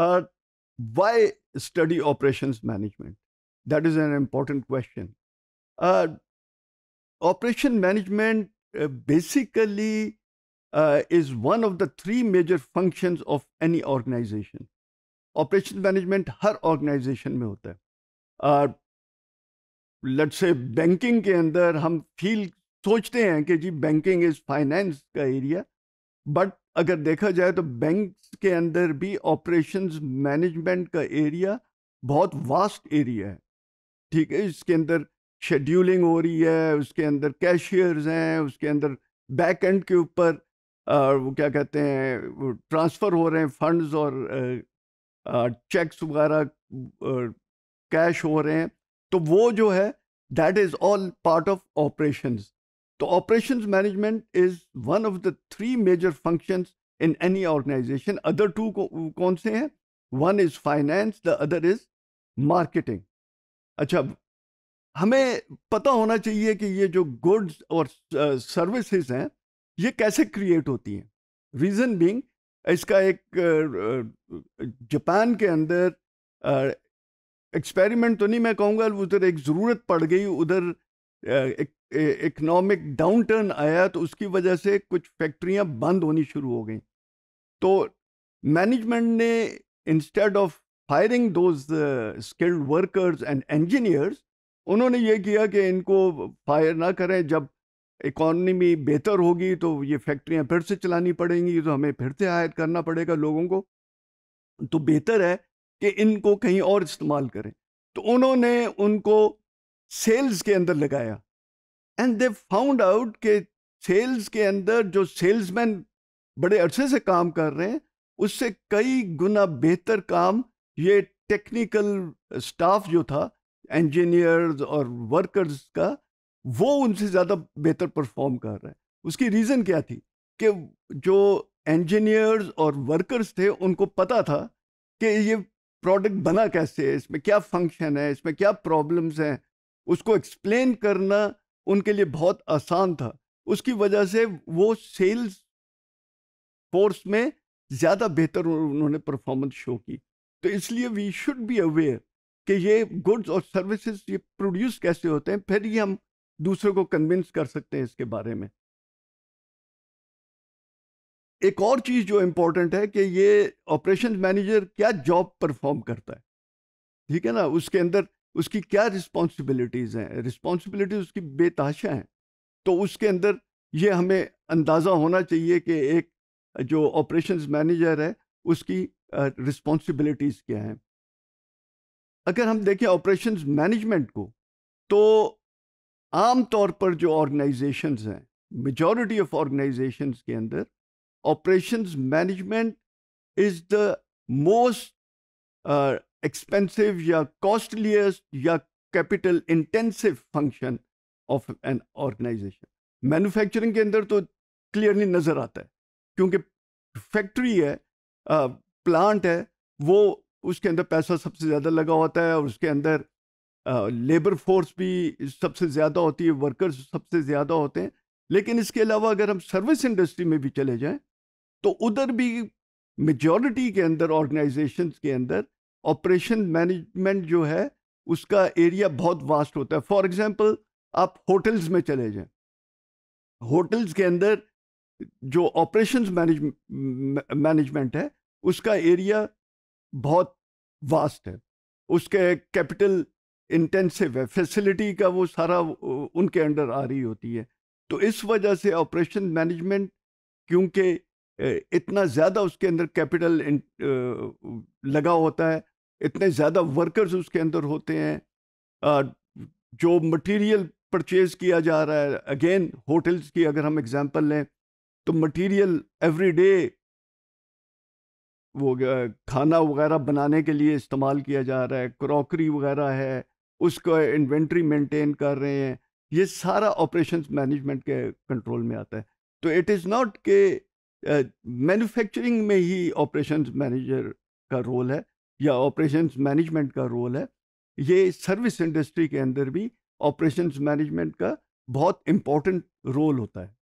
Uh, why study operations management? That is an important question. Uh, operation management uh, basically uh, is one of the three major functions of any organization. operation management management organization mein hota hai uh, let's say banking के अंदर हम feel सोचते हैं कि जी banking is finance का area but अगर देखा जाए तो बैंक के अंदर भी ऑपरेशंस मैनेजमेंट का एरिया बहुत वास्ट एरिया है ठीक है इसके अंदर शेड्यूलिंग हो रही है उसके अंदर कैशियर्स हैं उसके अंदर बैक एंड के ऊपर वो क्या कहते हैं ट्रांसफ़र हो रहे हैं फंड्स और चेक्स वगैरह कैश हो रहे हैं तो वो जो है that is all part of operations तो operations management is one of the three major function in any organisation other two कौन से हैं one is finance the other is marketing अच्छा हमें पता होना चाहिए कि ये जो गुड्स और सर्विसेज हैं ये कैसे क्रिएट होती हैं रीजन बीइंग इसका एक जापान के अंदर एक्सपेरिमेंट तो नहीं मैं कहूँगा उधर एक ज़रूरत पड़ गई उधर एक इकोनॉमिक डाउनटर्न आया तो उसकी वजह से कुछ फैक्ट्रियां बंद होनी शुरू हो गई तो मैनेजमेंट ने instead of hiring those skilled workers and engineers उन्होंने ये किया कि इनको फायर ना करें जब इकॉनमी बेहतर होगी तो ये फैक्ट्रियां फिर से चलानी पड़ेंगी तो हमें फिर से हायर करना पड़ेगा लोगों को तो बेहतर है कि इनको कहीं और इस्तेमाल करें तो उन्होंने उनको सेल्स के अंदर लगाया एंड दे फाउंड आउट के सेल्स के अंदर जो सेल्समैन बड़े अरसे से काम कर रहे हैं उससे कई गुना बेहतर काम ये टेक्निकल स्टाफ जो था इंजीनियर्स और वर्कर्स का वो उनसे ज़्यादा बेहतर परफॉर्म कर रहे हैं उसकी रीज़न क्या थी कि जो इंजीनियर्स और वर्कर्स थे उनको पता था कि ये प्रोडक्ट बना कैसे है इसमें क्या फंक्शन है इसमें क्या प्रॉब्लम्स हैं उसको एक्सप्लेन करना उनके लिए बहुत आसान था उसकी वजह से वो सेल्स फोर्स में ज़्यादा बेहतर उन्होंने परफॉर्मेंस शो की तो इसलिए वी शुड बी अवेयर कि ये गुड्स और सर्विसेज ये प्रोड्यूस कैसे होते हैं फिर ही हम दूसरों को कन्विंस कर सकते हैं इसके बारे में एक और चीज़ जो इम्पोर्टेंट है कि ये ऑपरेशन मैनेजर क्या जॉब परफॉर्म करता है ठीक है ना उसके अंदर उसकी क्या रिस्पॉन्सिबिलिटीज़ हैं रिस्पॉन्सिबिलिटीज़ उसकी बेताशा हैं तो उसके अंदर ये हमें अंदाज़ा होना चाहिए कि एक जो ऑपरेशंस मैनेजर है उसकी रिस्पॉन्सिबिलिटीज़ क्या हैं अगर हम देखें ऑपरेशंस मैनेजमेंट को तो आम तौर पर जो ऑर्गेनाइजेशंस हैं मेजॉरिटी ऑफ ऑर्गेनाइजेशंस के अंदर operations management is the most expensive या कॉस्टलीस्ट या capital intensive function of an organisation manufacturing के अंदर तो क्लियरली नज़र आता है क्योंकि फैक्ट्री है प्लांट है वो उसके अंदर पैसा सबसे ज़्यादा लगा होता है और उसके अंदर लेबर फोर्स भी सबसे ज़्यादा होती है वर्कर्स सबसे ज़्यादा होते हैं लेकिन इसके अलावा अगर हम सर्विस इंडस्ट्री में भी चले जाएं तो उधर भी मेजॉरिटी के अंदर ऑर्गेनाइजेशंस के अंदर ऑपरेशन मैनेजमेंट जो है उसका एरिया बहुत वास्ट होता है फॉर एग्जांपल आप होटल्स में चले जाएं होटल्स के अंदर जो ऑपरेशंस मैनेज मैनेजमेंट है उसका एरिया बहुत वास्ट है उसके कैपिटल इंटेंसिव है फैसिलिटी का वो सारा उनके अंडर आ रही होती है तो इस वजह से ऑपरेशन मैनेजमेंट क्योंकि इतना ज़्यादा उसके अंदर कैपिटल लगा होता है इतने ज़्यादा वर्कर्स उसके अंदर होते हैं जो मटेरियल परचेज किया जा रहा है अगेन होटल्स की अगर हम एग्जांपल लें तो मटेरियल एवरीडे वो खाना वगैरह बनाने के लिए इस्तेमाल किया जा रहा है क्रॉकरी वगैरह है उसका इन्वेंट्री मेंटेन कर रहे हैं ये सारा ऑपरेशंस मैनेजमेंट के कंट्रोल में आता है तो इट इज़ नॉट के मैन्युफैक्चरिंग में ही ऑपरेशंस मैनेजर का रोल है या ऑपरेशंस मैनेजमेंट का रोल है ये सर्विस इंडस्ट्री के अंदर भी ऑपरेशंस मैनेजमेंट का बहुत इम्पोर्टेंट रोल होता है